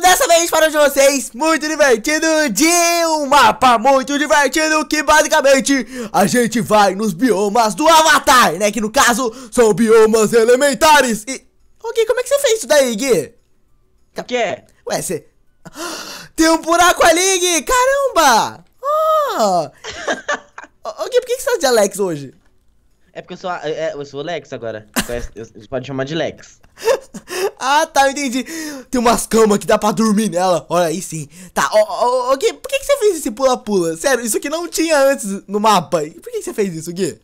dessa vez para de vocês muito divertido de um mapa muito divertido que basicamente a gente vai nos biomas do Avatar, né? Que no caso são biomas elementares e... Ok, como é que você fez isso daí, Gui? O que é? Ué, você... Tem um buraco ali, Gui! Caramba! Ah! Oh. ok, por que você tá de Alex hoje? É porque eu sou, é, é, eu sou o Lex agora. Você pode chamar de Lex. ah, tá, eu entendi. Tem umas camas que dá pra dormir nela. Olha aí sim. Tá, ó, ó, Gui, por que, que você fez esse pula-pula? Sério, isso aqui não tinha antes no mapa. Por que, que você fez isso, Gui?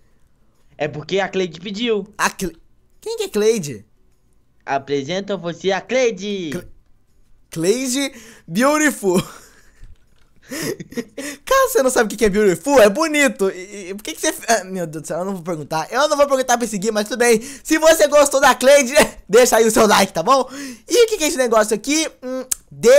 É porque a Cleide pediu. A Cle... Quem que é Cleide? Apresenta você a Cleide. Cle... Cleide Beautiful. Cara, você não sabe o que é beautiful, é bonito. E, e por que, que você. Ah, meu Deus do céu, eu não vou perguntar. Eu não vou perguntar pra seguir, mas tudo bem. Se você gostou da Cleide, deixa aí o seu like, tá bom? E o que, que é esse negócio aqui? Hum, dê...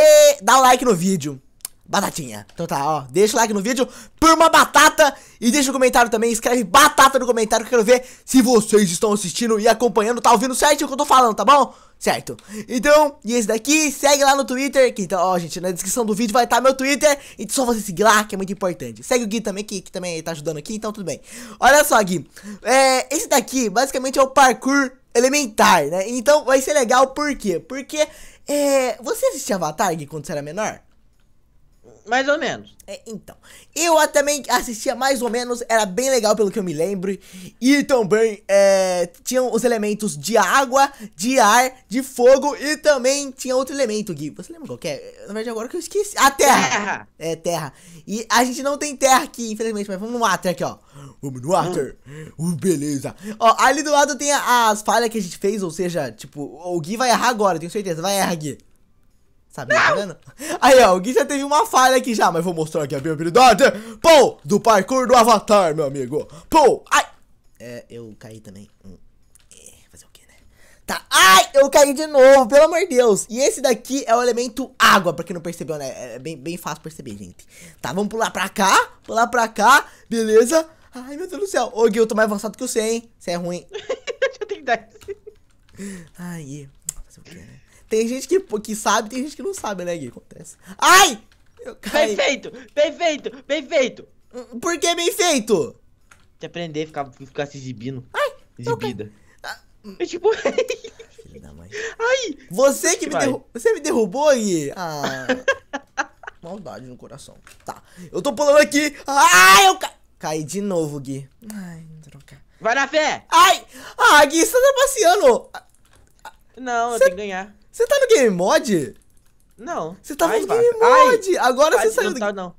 Dá o um like no vídeo. Batatinha. Então tá, ó. Deixa o like no vídeo por uma batata. E deixa o um comentário também. Escreve batata no comentário que eu quero ver se vocês estão assistindo e acompanhando. Tá ouvindo certinho o que eu tô falando, tá bom? Certo? Então, e esse daqui, segue lá no Twitter, que então, ó, gente, na descrição do vídeo vai estar tá meu Twitter, e só você seguir lá, que é muito importante. Segue o Gui também, que, que também tá ajudando aqui, então tudo bem. Olha só, Gui, é, esse daqui, basicamente, é o parkour elementar, né? Então, vai ser legal, por quê? Porque, é, você assistia Avatar, Gui, quando você era menor? Mais ou menos. É, então. Eu também assistia mais ou menos, era bem legal pelo que eu me lembro. E também é, tinham os elementos de água, de ar, de fogo e também tinha outro elemento, Gui. Você lembra qual é? Na verdade, agora que eu esqueci. A terra. terra. É, terra. E a gente não tem terra aqui, infelizmente, mas vamos no water aqui, ó. Vamos no water. Hum. Uh, beleza. Ó, ali do lado tem as falhas que a gente fez, ou seja, tipo, o Gui vai errar agora, tenho certeza. Vai errar, Gui. Sabe, tá Aí, ó, o Gui já teve uma falha aqui já, mas vou mostrar aqui a minha habilidade. Pô, do parkour do Avatar, meu amigo. Pô, ai. É, eu caí também. Hum. É, fazer o quê, né? Tá, ai, eu caí de novo, pelo amor de Deus. E esse daqui é o elemento água, pra quem não percebeu, né? É, é bem, bem fácil perceber, gente. Tá, vamos pular pra cá, pular pra cá, beleza? Ai, meu Deus do céu. Ô, Gui, eu tô mais avançado que você, hein? Você é ruim. já eu 10. Ai, fazer o quê, né? Tem gente que, que sabe, tem gente que não sabe, né, Gui? Acontece. Ai! Eu caí. Bem feito! Bem feito! Bem feito! Por que bem feito? Te aprender, ficar, ficar se exibindo. Ai! Exibida. Eu, ah, hum. eu é tipo... Filho da mãe. Ai! Você que me, você me derrubou, Gui? Ah... Maldade no coração. Tá. Eu tô pulando aqui. Ai, eu ca... caí de novo, Gui. Ai, droga. Vai na fé! Ai! Ah, Gui, você tá trapaceando! Não, eu tenho que ganhar. Você tá no game mod? Não. Você tava tá Ai, no game mod! Ai, Agora você saiu do... Tá, não.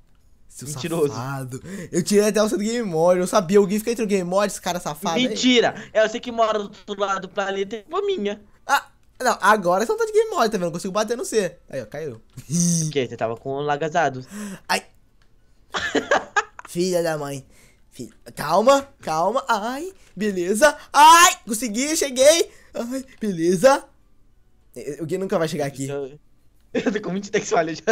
Seu Mentiroso. Safado. Eu tirei até você do Game Mod. Eu sabia, alguém fica entre o Game Mod, esse cara safado. Mentira! É você que mora do outro lado do planeta tem é uma minha. Ah, não, agora você não tá de Game Mod, tá vendo? Não consigo bater no C. Aí, ó, caiu. Porque você tava com lagazado. Ai. Filha da mãe. Filha. Calma, calma. Ai, beleza. Ai, consegui, cheguei. Ai, beleza. O Gui nunca vai chegar aqui. Eu tô com 20 textualhas já.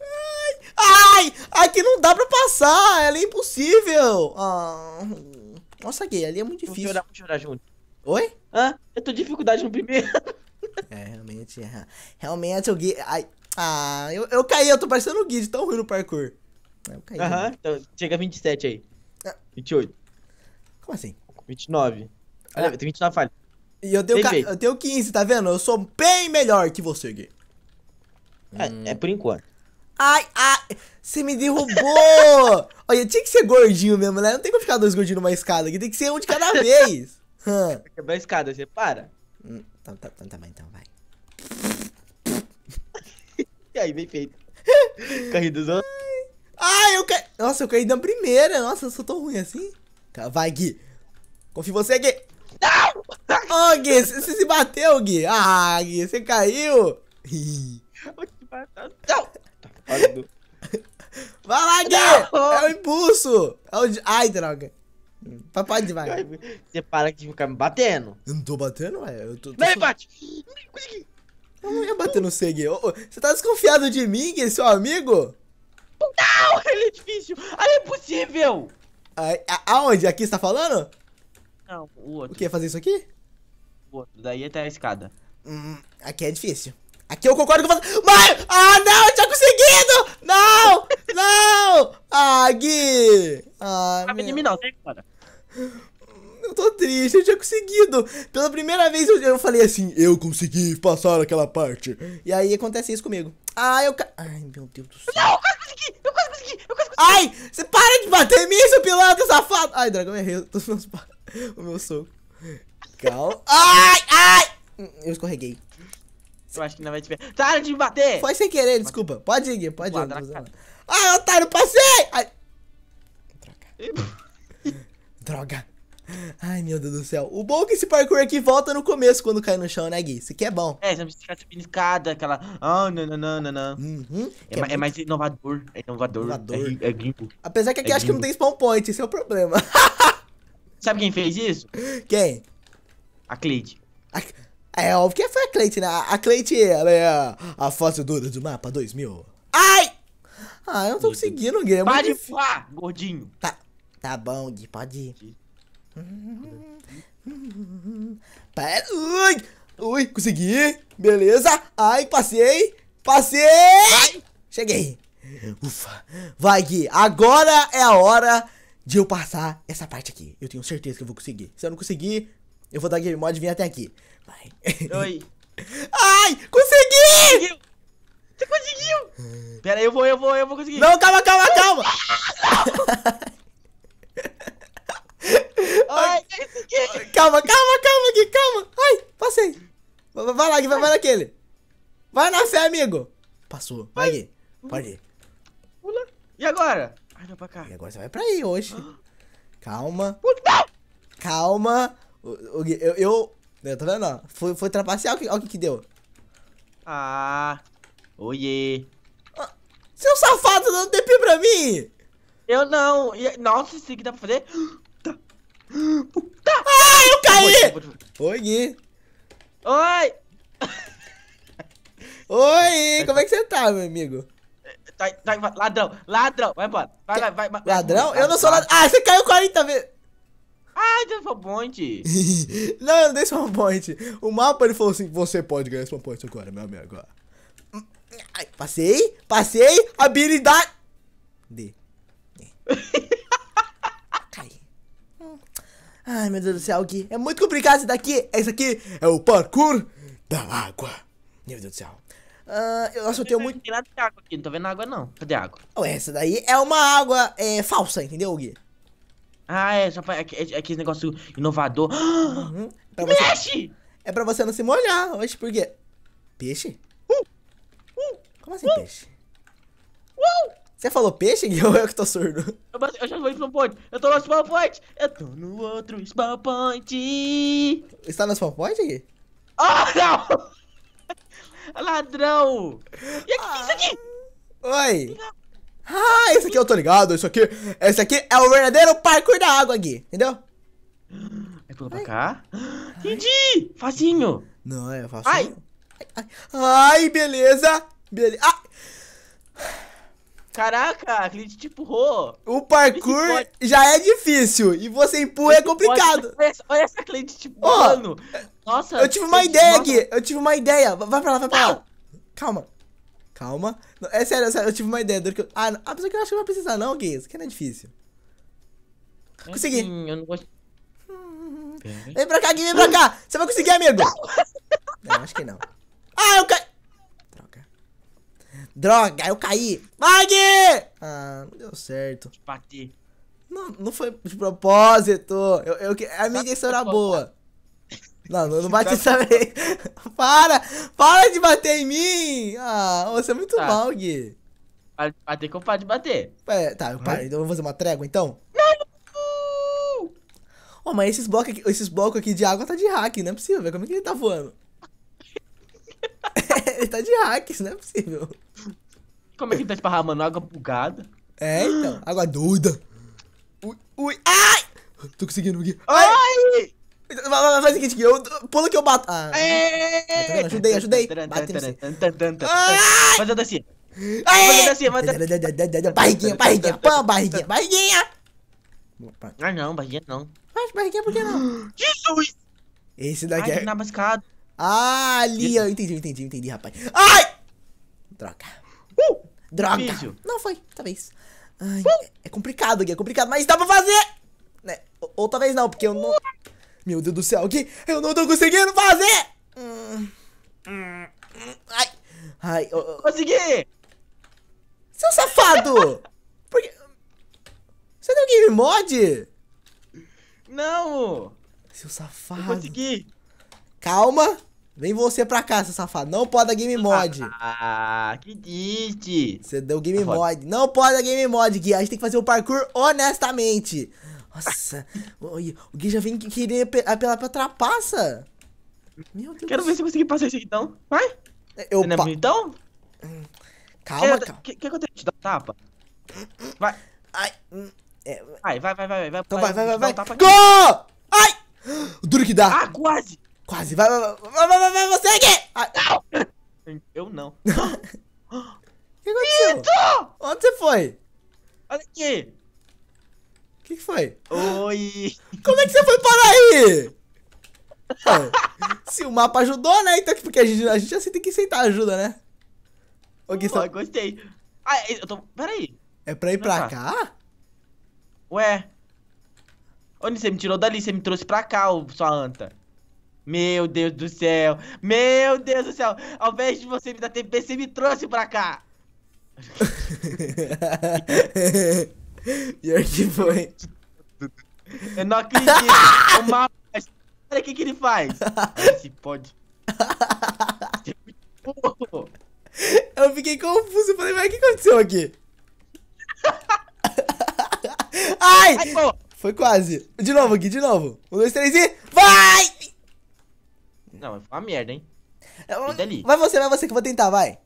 Ai! Ai! Aqui não dá pra passar! Ela é impossível! Ah, nossa, Gui, ali é muito difícil. Vamos chorar, vamos chorar junto. Oi? Ah, eu tô dificuldade no primeiro. É, realmente. É. Realmente o Gui. Ai. Ah, eu, eu caí, eu tô parecendo o Gui de tão ruim no parkour. Eu caí. Aham, então chega a 27 aí. Ah. 28. Como assim? 29. Olha, ah. tem 29 falhas. E eu tenho, eu tenho 15, tá vendo? Eu sou bem melhor que você, Gui. É, hum. é por enquanto. Ai, ai, você me derrubou! Olha, tinha que ser gordinho mesmo, né? Não tem como ficar dois gordinhos numa escada aqui, tem que ser um de cada vez. hum. É Quebrar a escada, você para. Hum, tá, tá, tá, tá então, tá então vai. e aí, bem feito. dos outros. Ai, eu caí. Nossa, eu caí na primeira. Nossa, eu sou tão ruim assim. Tá, vai, Gui. Confio em você, Gui. Não! Ô, oh, Gui, você se bateu, Gui. Ah, Gui, você caiu. vou te matar. Não! Vai lá, Gui! Não. É o impulso! É o... Ai, droga. Papai vai. Você para de ficar me batendo. Eu não tô batendo, ué. Eu tô, tô Vem, só... bate! Eu não ia bater no C, Gui. Você tá desconfiado de mim, Gui, seu amigo? Não, ele é difícil. Ele é impossível. aonde? Aqui você tá falando? Não, o outro. O que? Fazer isso aqui? O outro, daí até a escada. Hum, aqui é difícil. Aqui eu concordo com você. mas Ah, não! Eu tinha conseguido! Não! não! Ah, Gui! Ah, Sabe não, tem cara. eu tô triste, eu tinha conseguido. Pela primeira vez eu, eu falei assim, eu consegui passar aquela parte. E aí acontece isso comigo. Ah, eu ca... Ai, meu Deus do céu. Não, eu quase consegui, eu quase consegui, eu quase consegui. Ai, você para de bater em mim, seu pilantra safado. Ai, dragão, errei os meus... o meu soco. Calma. Ai, ai. Hum, hum, eu escorreguei. Eu acho que não vai te ver. Para de me bater. Foi sem querer, desculpa. Pode ir, pode ir. Ai, otário, passei. Ai. Droga. Droga. Ai, meu Deus do céu. O bom é que esse parkour aqui volta no começo quando cai no chão, né, Gui? Isso aqui é bom. É, você não precisa ficar subindo escada, aquela. Ah, não, não, não, não, não. Uhum, é, é, é, mais inovador. É inovador. É inovador. É, é Apesar que aqui é acho que não tem spawn point, esse é o problema. Sabe quem fez isso? Quem? A Cleide. A... É óbvio que foi a Cleide, né? A Cleide, ela é a, a fóssil dura do mapa 2000. Ai! Ah, eu não tô conseguindo, Gui. É Pode difícil. gordinho. Tá, tá bom, Gui, pode ir. Pera, ui, ui, consegui, beleza, ai, passei, passei, cheguei, ufa, vai Gui, agora é a hora de eu passar essa parte aqui, eu tenho certeza que eu vou conseguir, se eu não conseguir, eu vou dar game mod e vir até aqui, vai, oi, ai, consegui, conseguiu. Você conseguiu! Pera aí, eu vou, eu vou, eu vou conseguir. Não, calma, calma, calma! Ai, calma, calma, calma, Gui, calma. Ai, passei. Vai lá, Gui, vai, vai naquele. Vai na fé, amigo. Passou. Vai, Gui. Pode ir. Pula. E agora? Ai, não, pra cá. E agora você vai pra aí hoje. Calma. Não! Calma. O, o eu, eu... Eu tô tá vendo, ó. Foi, foi trapacear, olha o que que deu. Ah. Oiê. Ah, seu safado, dando TP pra mim. Eu não. E, nossa, isso aqui dá pra fazer... Puta! Ai, ah, eu caí! Oi, Gui. Oi! Oi, como é que você tá, meu amigo? Tá, tá, ladrão, ladrão, vai embora. Vai, vai, vai. vai ladrão? eu não sou ladrão. Ah, você caiu 40 vezes. Ah, deu um point. não, eu não dei spawn point. O mapa, ele falou assim, você pode ganhar spawn point agora, meu amigo. Agora. Ai, passei, passei, habilidade... D. D. Ai, meu Deus do céu, Gui. É muito complicado esse daqui. Esse aqui é o parkour da água. Meu Deus do céu. Uh, eu, nossa, eu tenho muito. Não tem nada de água aqui, não tô vendo água, não. Cadê água? Oh, essa daí é uma água é, falsa, entendeu, Gui? Ah, é, só pra, é, é, é aquele negócio inovador. Uhum. Pra você... Mexe! É pra você não se molhar. hoje, por quê? Peixe? Uh, uh, Como assim, uh, peixe? Uh! Você falou peixe, Gui, ou é eu que tô surdo? Eu, já já no spawn point. Eu tô no spawn point. Eu tô no outro spawn point. Está no spawn point, Gui? Oh, não! Ladrão! E aqui, ah. isso aqui? Ah. Oi! Ah, esse aqui eu tô ligado, isso aqui... Esse aqui é o verdadeiro parkour da água, Gui. Entendeu? É pular pra cá? Entendi! Facinho! Não, é fácil. Ai! Ai, ai beleza! Beleza! Caraca, a gente te tipo empurrou. O parkour já é difícil e você empurra é complicado. Olha essa, cliente te tipo, empurrando. Oh, Nossa. Eu tive uma ideia aqui. Eu tive uma ideia. Vai pra lá, vai pra lá. Calma. Calma. É sério, é sério. Eu tive uma ideia. Ah, apesar que eu acho que não vai precisar não, Gui. isso. Que não é difícil. Consegui. eu não gosto... Hum, vem pra cá, Gui, vem pra cá. Você vai conseguir, amigo. não, acho que não. Ah, eu caí. Droga, eu caí. Mag! Ah, não deu certo. Bati. Não, não foi de propósito. Eu, eu, a minha intenção era boa. Não, não, não bate essa vez. para! Para de bater em mim! Ah, você é muito tá. mal, Gui. Para de bater que eu paro de bater. É, tá, eu paro. Hum? Então, vamos fazer uma trégua, então? Não! Oh, mas esses blocos, aqui, esses blocos aqui de água tá de hack, não é possível, Como é que ele tá voando? Ele tá de hacks, não é possível. Como é que ele tá esparramando água bugada? É, então. Água doida. Ui, ui. Ai! Tô conseguindo aqui. Ai! Ai! Então, faz o seguinte, eu pula que eu bato. Ah, é. ajudei, ajudei. Bate Faz a dancinha. Faz a dancinha, faz a dancinha. Barriguinha, barriguinha, pã, barriguinha, barriguinha. Ah não, barriguinha não. Mas barriguinha por que não? Jesus! Esse daqui Ai, é... Ai, mascado. Ah, ali, eu entendi, entendi, entendi, rapaz. Ai! Droga. Uh, Droga. Não foi, talvez. Ai, uh. é complicado, é complicado, mas dá pra fazer! Né? Ou talvez não, porque eu não... Meu Deus do céu, o que? eu não tô conseguindo fazer! Hum, hum, ai, ai... Eu, eu... Consegui! Seu safado! Por que... Você um game mod? Não! Seu safado. Eu consegui. Calma. Vem você pra cá, seu safado. Não pode dar game mod. Ah, que dite. Você deu game mod. Não pode dar game mod, Gui. A gente tem que fazer o parkour honestamente. Nossa. o Gui já vem querer apelar pra trapaça. Meu Deus. Quero ver se eu consegui passar isso aqui, então. Vai. Eu Você não é bonitão? Calma, quer, calma. Quer, que eu te tapa? Vai. Ai. Hum, é, vai, vai, vai, vai, vai. Então vai, vai, vai, vai. vai. Um Gol! Ai! Duro que dá. Ah, quase. Quase. Vai, vai, vai, vai, vai você aqui! Ah, não. Eu não. O que aconteceu? Ito! Onde você foi? Olha aqui. O que, que foi? Oi. Como é que você foi parar aí? é. Se o mapa ajudou, né? Então, porque a gente, a gente assim tem que aceitar ajuda, né? Ô, Gui, só... gostei. Ah, é, eu tô... Peraí. É pra ir Não, pra cá? Ué. Onde você me tirou dali? Você me trouxe pra cá, sua anta. Meu Deus do céu! Meu Deus do céu! Ao invés de você me dar TP, você me trouxe pra cá! Pior que foi. Eu não acredito! o é mapa. Olha o que, ele faz! Se pode. Eu fiquei confuso, falei, mas o que aconteceu aqui? Ai! Ai foi quase! De novo aqui, de novo! Um, dois, três e. Vai! Não, foi uma merda, hein? É, eu, Vai você, vai você que eu vou tentar, vai.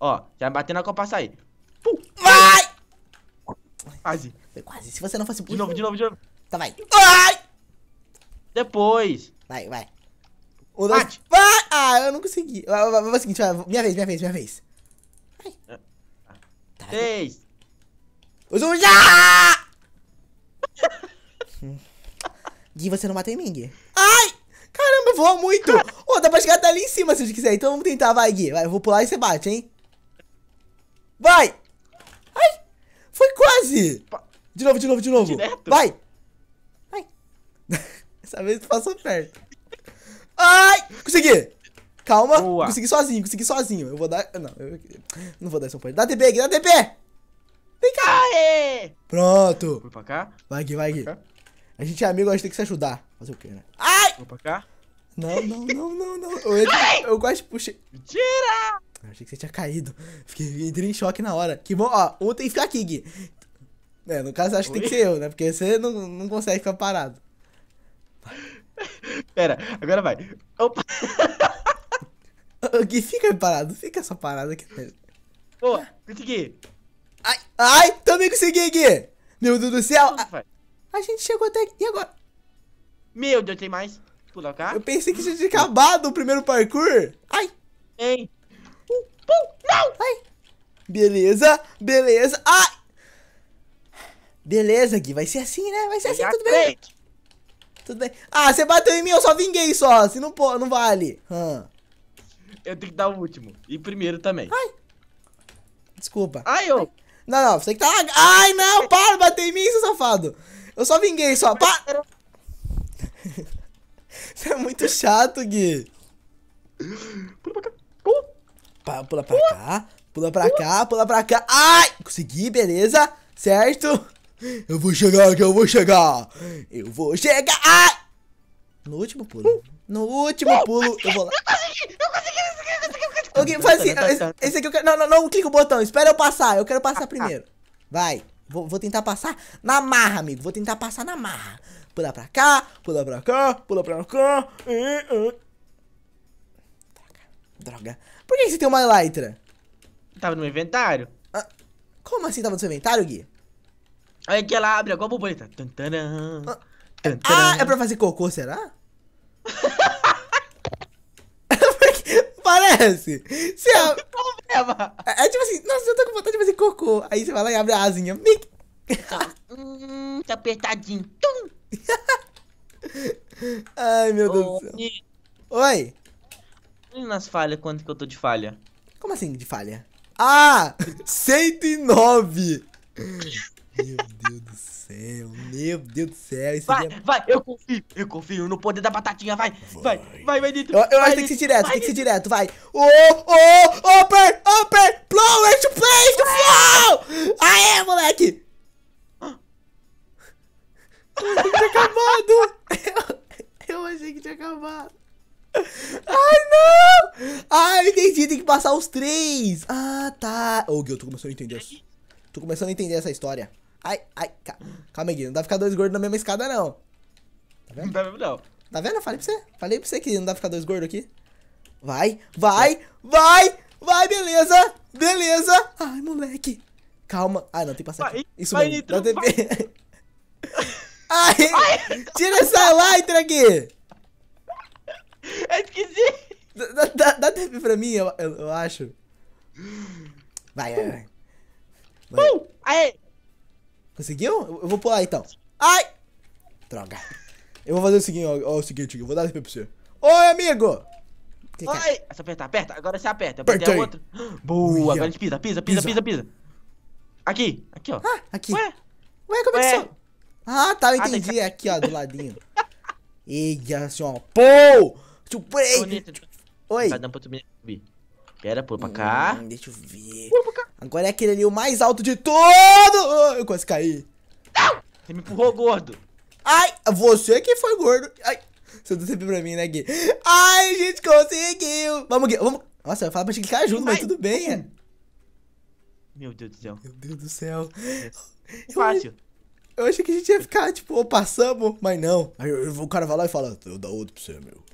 Ó, já bateu na copa sair. Pum. Vai! Quase. Foi quase. Se você não fosse... De novo, de novo, de novo. Tá, vai. Vai! Depois. Vai, vai. dois... Bate. Vai! Ah, eu não consegui. Vamos o seguinte, vai. minha vez, minha vez, minha vez. Vai. É. Tá, Três. Os um já! Gui, você não mata em mim, Gui. Ai! voa muito. Ô, oh, dá pra chegar até ali em cima se a gente quiser. Então vamos tentar, vai, Gui. Vai, eu vou pular e você bate, hein? Vai! Ai! Foi quase! De novo, de novo, de novo. Direto. Vai! Ai! Dessa vez tu passou perto. Ai! Consegui! Calma, Boa. consegui sozinho, consegui sozinho. Eu vou dar. Não, eu não vou dar esse apoio. Dá TP Gui, dá TP! Vem cá! Aê. Pronto! Vou pra cá? Vai, Gui, vai, Gui. A gente é amigo, a gente tem que se ajudar. Fazer o quê, né? Ai! Vou pra cá? Não, não, não, não, não. Eu, eu quase puxei. Tira! Eu achei que você tinha caído. Fiquei, entrei em choque na hora. Que bom, ó, um tem que ficar aqui, Gui. É, no caso, acho que Oi? tem que ser eu, né? Porque você não, não consegue ficar parado. Pera, agora vai. Opa! Gui, fica parado, fica essa parada aqui. Pô, consegui. Ai, ai, também consegui, Gui. Meu Deus do céu. A, a gente chegou até aqui. E agora? Meu Deus, tem mais pular tipo, cá. Eu pensei que tinha acabado o primeiro parkour. Ai. Ei. Um, pum, não. Ai. Beleza, beleza. Ai. Beleza, Gui. Vai ser assim, né? Vai ser assim, tudo bem. Tudo bem. Ah, você bateu em mim, eu só vinguei só. Se não, pô, não vale. Hum. Eu tenho que dar o último. E primeiro também. Ai. Desculpa. Ai, ô. Não, não, você que tá. Ai, não, para, bater em mim, seu safado. Eu só vinguei só. Para. Você é muito chato, Gui. Pula pra cá. Pula. Pa, pula pra cá. Pula pra pula. cá, pula pra cá. Ai! Consegui, beleza. Certo? Eu vou chegar, eu vou chegar. Eu vou chegar. Ai! No último pulo. No último pulo, eu vou lá. Eu consegui, eu consegui, eu consegui, consegui. Assim, tá tá esse aqui eu quero. Não, não, não, clica o botão. Espera eu passar. Eu quero passar ah, tá. primeiro. Vai. Vou, vou tentar passar na marra, amigo. Vou tentar passar na marra. Pula pra cá, pula pra cá, pula pra cá. Droga, droga. Por que você tem uma elytra? Tava no meu inventário. Ah, como assim tava no seu inventário, Gui? Aí que ela abre igual a borboleta. Tantanã, ah, é, ah, é pra fazer cocô, será? Parece! Você ab... É- problema? É, é, tipo assim, nossa, eu tô com vontade de fazer cocô. Aí você vai lá e abre a asinha. Ah, hum, tá apertadinho. Ai, meu Deus do céu. E... Oi. Olha nas falhas quanto que eu tô de falha. Como assim de falha? Ah! 109! meu Deus do céu, meu Deus do céu. vai, é vai, eu confio, eu confio no poder da batatinha, vai, vai, vai, vai, vai dentro. Eu, eu vai acho que tem que ser direto, vai, tem que ser direto, vai. Ô, ô, ô, os três. Ah, tá. Ô, oh, Gui, eu tô começando a entender isso. Tô começando a entender essa história. Ai, ai, calma aí, Gui. Não dá pra ficar dois gordos na mesma escada, não. Tá vendo? Não dá mesmo, não. Tá vendo? Eu falei pra você. Falei pra você que não dá pra ficar dois gordos aqui. Vai, vai, vai, vai, beleza. Beleza. Ai, moleque. Calma. Ah, não, tem que passar vai, aqui. Isso vai, mesmo. Dá TP. Ai, tira essa lytra aqui. É esquisito. Dá, dá, dá tempo pra mim, eu, eu, eu acho. Vai, vai, vai. vai. Uh, aê. Conseguiu? Eu, eu vou pular então. Ai! Droga. Eu vou fazer o seguinte, ó, ó o seguinte, eu vou dar TP pra você. Oi, amigo! Clica. É? Oi! É só apertar, aperta, agora você aperta. aperta Apertei Boa, Uia. agora a gente pisa, pisa, pisa, pisa, pisa. Aqui, aqui, ó. Ah, aqui. Ué? Ué, como é que Ah, tá, eu ah, entendi. Ah, tá... Aqui, ó, do ladinho. Eita, assim, ó. Pô! Chuprei! Oi. Vai dar pra tu subir. Pera, pula pra hum, cá. Hum, deixa eu ver. Pula pra cá. Agora é aquele ali, o mais alto de todo. Eu quase caí. Não! Você me empurrou, gordo. Ai, você que foi gordo. Ai, você deu tá sempre pra mim, né, Gui? Ai, a gente conseguiu. Vamos, Gui, vamos. Nossa, eu falo pra gente ficar junto, mas tudo bem, é. Meu Deus do céu. Meu Deus do céu. É. Eu Fácil. Eu achei que a gente ia ficar, tipo, passamos, mas não. Aí eu, eu, o cara vai lá e fala, eu dou outro pra você, meu.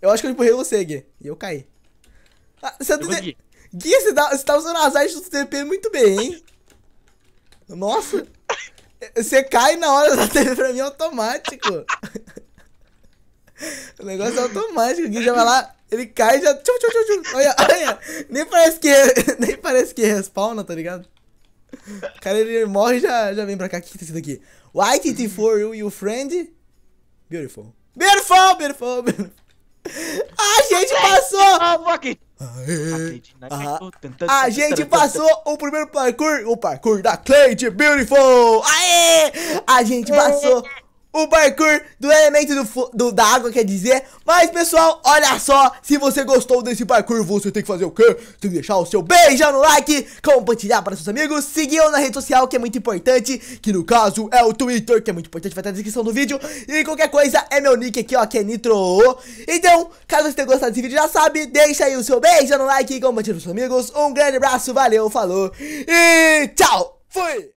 Eu acho que eu empurrei você, Gui. E eu caí. Ah, você eu Gui, você tá, você tá usando as artes do TP muito bem, hein? Nossa. Você cai na hora da TV pra mim é automático. o negócio é automático. O Gui já vai lá, ele cai e já... Tchum, tchum, tchum, tchum. Olha, olha. Nem parece que, nem parece que respawna, tá ligado? O cara, ele morre e já, já vem pra cá. O que, tá escrito aqui? White for 4 you, your friend? Beautiful. Beautiful, beautiful, beautiful. A gente passou! Né? Ah, a gente passou o primeiro parkour, o parkour da Cleide Beautiful! Aê! A gente passou o parkour do elemento do, do, da água, quer dizer. Mas, pessoal, olha só. Se você gostou desse parkour, você tem que fazer o quê? Tem que deixar o seu beijão no like, compartilhar para seus amigos, seguir na rede social, que é muito importante, que no caso é o Twitter, que é muito importante, vai estar na descrição do vídeo. E qualquer coisa, é meu nick aqui, ó, que é Nitro. Então, caso você tenha gostado desse vídeo, já sabe, deixa aí o seu beijão no like, compartilha para seus amigos. Um grande abraço, valeu, falou e tchau! Fui!